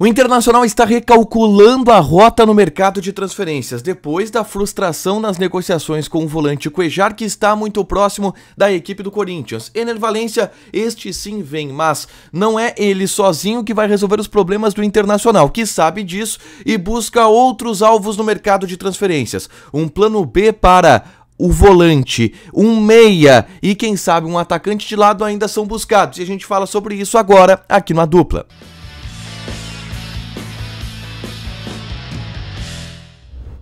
O Internacional está recalculando a rota no mercado de transferências depois da frustração nas negociações com o volante Cuejar, que está muito próximo da equipe do Corinthians. Ener Valência, este sim vem, mas não é ele sozinho que vai resolver os problemas do Internacional, que sabe disso e busca outros alvos no mercado de transferências. Um plano B para o volante, um meia e quem sabe um atacante de lado ainda são buscados. E a gente fala sobre isso agora aqui na dupla.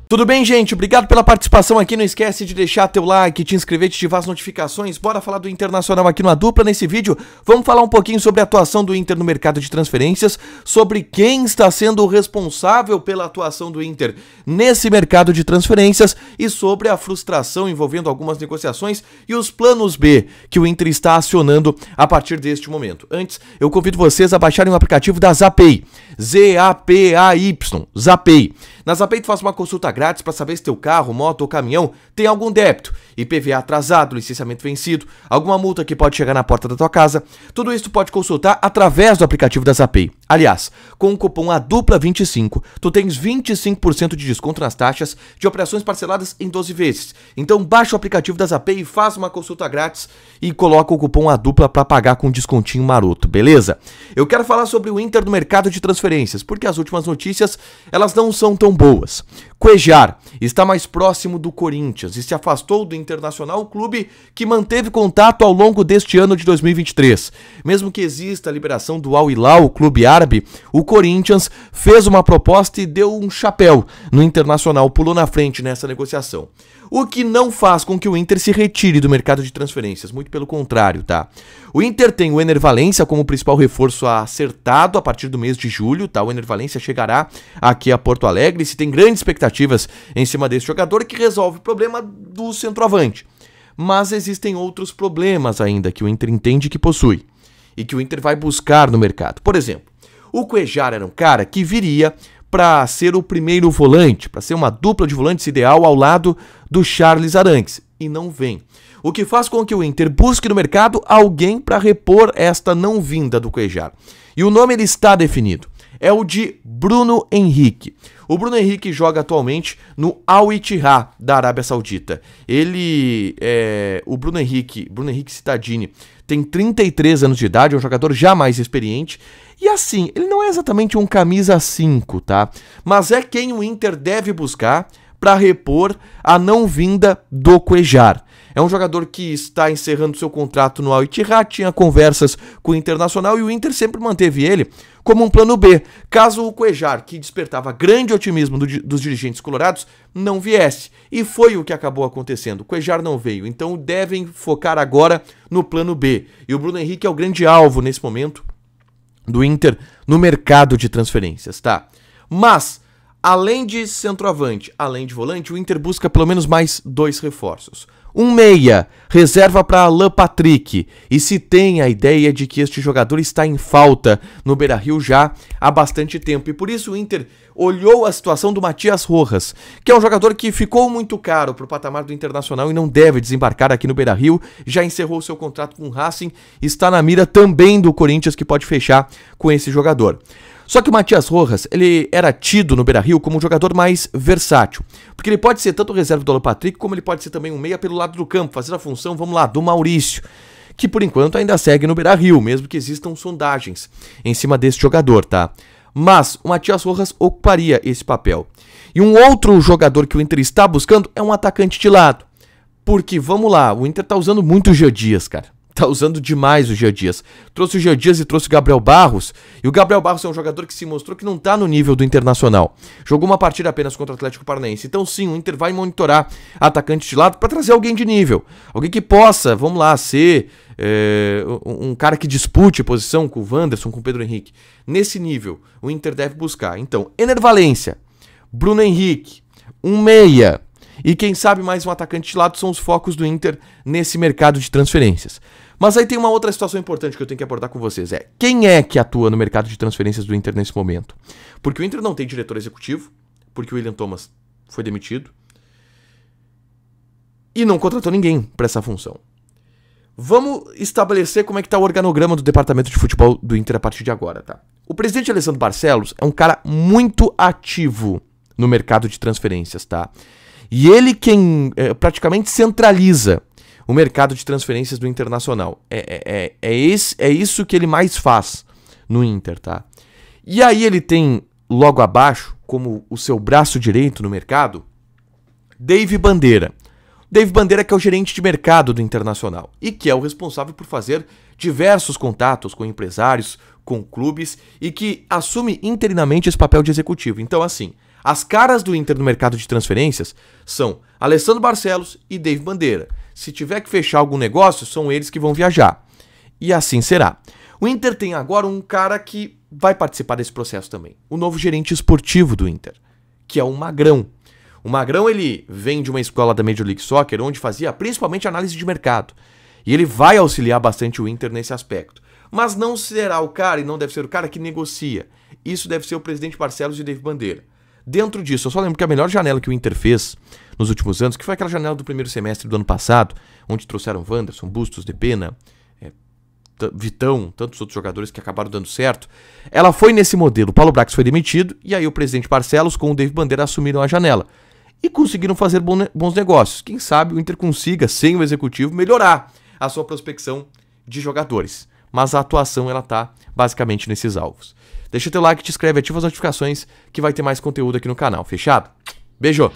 Tudo bem, gente? Obrigado pela participação aqui. Não esquece de deixar teu like, te inscrever, te ativar as notificações. Bora falar do Internacional aqui na dupla nesse vídeo. Vamos falar um pouquinho sobre a atuação do Inter no mercado de transferências, sobre quem está sendo o responsável pela atuação do Inter nesse mercado de transferências e sobre a frustração envolvendo algumas negociações e os planos B que o Inter está acionando a partir deste momento. Antes, eu convido vocês a baixarem o aplicativo da Zapay. Z-A-P-A-Y. Zapay. Na Zapay tu faz uma consulta grátis grátis para saber se teu carro, moto ou caminhão tem algum débito, IPVA atrasado, licenciamento vencido, alguma multa que pode chegar na porta da tua casa. Tudo isso pode consultar através do aplicativo da Zapay. Aliás, com o cupom A Dupla 25, tu tens 25% de desconto nas taxas de operações parceladas em 12 vezes. Então baixa o aplicativo da Zap e faz uma consulta grátis e coloca o cupom A Dupla para pagar com um descontinho maroto, beleza? Eu quero falar sobre o Inter no mercado de transferências, porque as últimas notícias, elas não são tão boas. Cuejar está mais próximo do Corinthians e se afastou do Internacional, clube que manteve contato ao longo deste ano de 2023. Mesmo que exista a liberação do Al Hilal, o clube A o Corinthians fez uma proposta e deu um chapéu no Internacional, pulou na frente nessa negociação. O que não faz com que o Inter se retire do mercado de transferências, muito pelo contrário, tá? O Inter tem o Enervalência como principal reforço acertado a partir do mês de julho, tá? O Enervalência chegará aqui a Porto Alegre, se tem grandes expectativas em cima desse jogador que resolve o problema do centroavante. Mas existem outros problemas ainda que o Inter entende que possui e que o Inter vai buscar no mercado. Por exemplo, o Cuejar era um cara que viria para ser o primeiro volante, para ser uma dupla de volantes ideal ao lado do Charles Arangues, e não vem. O que faz com que o Inter busque no mercado alguém para repor esta não vinda do Cuejar. E o nome ele está definido é o de Bruno Henrique. O Bruno Henrique joga atualmente no Al Ittihad da Arábia Saudita. Ele, é, o Bruno Henrique, Bruno Henrique Cittadini, tem 33 anos de idade, é um jogador já mais experiente. E assim, ele não é exatamente um camisa 5, tá? Mas é quem o Inter deve buscar para repor a não vinda do Cuejar. É um jogador que está encerrando seu contrato no Al-Ittihad, tinha conversas com o Internacional e o Inter sempre manteve ele como um plano B, caso o Cuejar, que despertava grande otimismo do, dos dirigentes colorados, não viesse. E foi o que acabou acontecendo. O Cuejar não veio, então devem focar agora no plano B. E o Bruno Henrique é o grande alvo nesse momento do Inter no mercado de transferências, tá? Mas Além de centroavante, além de volante, o Inter busca pelo menos mais dois reforços. Um meia, reserva para Alain Patrick. E se tem a ideia de que este jogador está em falta no Beira-Rio já há bastante tempo. E por isso o Inter olhou a situação do Matias Rojas, que é um jogador que ficou muito caro para o patamar do Internacional e não deve desembarcar aqui no Beira-Rio. Já encerrou seu contrato com o Racing, está na mira também do Corinthians que pode fechar com esse jogador. Só que o Matias Rojas, ele era tido no Beira-Rio como um jogador mais versátil, porque ele pode ser tanto reserva do Alan Patrick, como ele pode ser também um meia pelo lado do campo, fazer a função, vamos lá, do Maurício, que por enquanto ainda segue no Beira-Rio, mesmo que existam sondagens em cima desse jogador, tá? Mas o Matias Rojas ocuparia esse papel. E um outro jogador que o Inter está buscando é um atacante de lado. Porque, vamos lá, o Inter tá usando muito o Geo Dias, cara tá usando demais o Gia Dias. Trouxe o Gia Dias e trouxe o Gabriel Barros. E o Gabriel Barros é um jogador que se mostrou que não tá no nível do Internacional. Jogou uma partida apenas contra o Atlético Paranaense. Então sim, o Inter vai monitorar atacante de lado para trazer alguém de nível. Alguém que possa, vamos lá, ser é, um cara que dispute posição com o Wanderson, com o Pedro Henrique. Nesse nível, o Inter deve buscar. Então, Enervalência, Bruno Henrique, um meia e quem sabe mais um atacante de lado são os focos do Inter nesse mercado de transferências. Mas aí tem uma outra situação importante que eu tenho que abordar com vocês: é quem é que atua no mercado de transferências do Inter nesse momento? Porque o Inter não tem diretor executivo, porque o William Thomas foi demitido e não contratou ninguém para essa função. Vamos estabelecer como é que tá o organograma do departamento de futebol do Inter a partir de agora, tá? O presidente Alessandro Barcelos é um cara muito ativo no mercado de transferências, tá? E ele quem é, praticamente centraliza o mercado de transferências do Internacional. É, é, é, é, esse, é isso que ele mais faz no Inter, tá? E aí ele tem logo abaixo, como o seu braço direito no mercado, Dave Bandeira. Dave Bandeira que é o gerente de mercado do Internacional e que é o responsável por fazer diversos contatos com empresários, com clubes e que assume interinamente esse papel de executivo. Então assim, as caras do Inter no mercado de transferências são Alessandro Barcelos e Dave Bandeira. Se tiver que fechar algum negócio, são eles que vão viajar. E assim será. O Inter tem agora um cara que vai participar desse processo também. O novo gerente esportivo do Inter, que é o Magrão. O Magrão ele vem de uma escola da Major League Soccer onde fazia principalmente análise de mercado. E ele vai auxiliar bastante o Inter nesse aspecto. Mas não será o cara e não deve ser o cara que negocia. Isso deve ser o presidente Barcelos e Dave Bandeira. Dentro disso, eu só lembro que a melhor janela que o Inter fez nos últimos anos, que foi aquela janela do primeiro semestre do ano passado, onde trouxeram Wanderson, Bustos, De é, eh, Vitão, tantos outros jogadores que acabaram dando certo, ela foi nesse modelo. O Paulo Brax foi demitido e aí o presidente Barcelos com o David Bandeira assumiram a janela. E conseguiram fazer bons negócios. Quem sabe o Inter consiga, sem o executivo, melhorar a sua prospecção de jogadores. Mas a atuação ela está basicamente nesses alvos. Deixa teu like, te inscreve, ativa as notificações que vai ter mais conteúdo aqui no canal. Fechado? Beijo!